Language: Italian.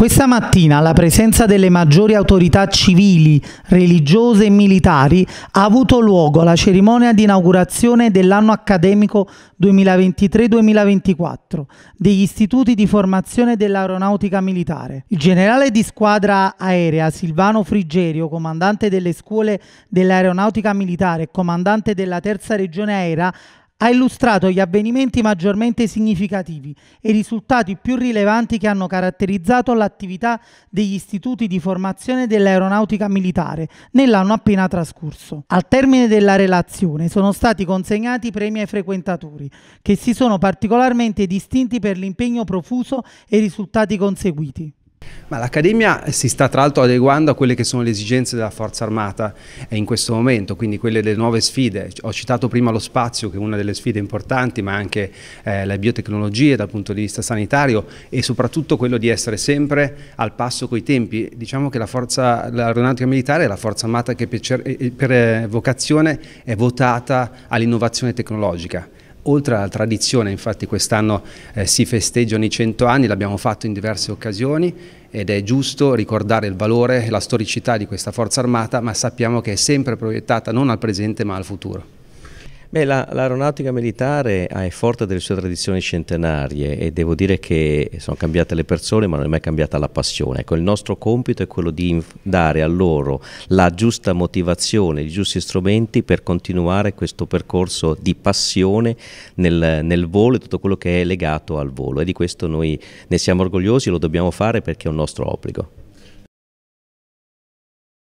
Questa mattina la presenza delle maggiori autorità civili, religiose e militari ha avuto luogo la cerimonia di inaugurazione dell'anno accademico 2023-2024 degli istituti di formazione dell'aeronautica militare. Il generale di squadra aerea Silvano Frigerio, comandante delle scuole dell'aeronautica militare e comandante della terza regione aerea, ha illustrato gli avvenimenti maggiormente significativi e i risultati più rilevanti che hanno caratterizzato l'attività degli istituti di formazione dell'aeronautica militare nell'anno appena trascorso. Al termine della relazione sono stati consegnati premi ai frequentatori, che si sono particolarmente distinti per l'impegno profuso e i risultati conseguiti. Ma l'Accademia si sta tra l'altro adeguando a quelle che sono le esigenze della Forza Armata eh, in questo momento, quindi quelle delle nuove sfide. Ho citato prima lo spazio che è una delle sfide importanti, ma anche eh, le biotecnologie dal punto di vista sanitario e soprattutto quello di essere sempre al passo coi tempi. Diciamo che la l'aeronautica militare è la Forza Armata che per, eh, per eh, vocazione è votata all'innovazione tecnologica Oltre alla tradizione, infatti quest'anno eh, si festeggiano i 100 anni, l'abbiamo fatto in diverse occasioni ed è giusto ricordare il valore e la storicità di questa forza armata, ma sappiamo che è sempre proiettata non al presente ma al futuro. Beh, la, l'aeronautica militare è forte delle sue tradizioni centenarie e devo dire che sono cambiate le persone ma non è mai cambiata la passione. Ecco, il nostro compito è quello di dare a loro la giusta motivazione, i giusti strumenti per continuare questo percorso di passione nel, nel volo e tutto quello che è legato al volo e di questo noi ne siamo orgogliosi, e lo dobbiamo fare perché è un nostro obbligo.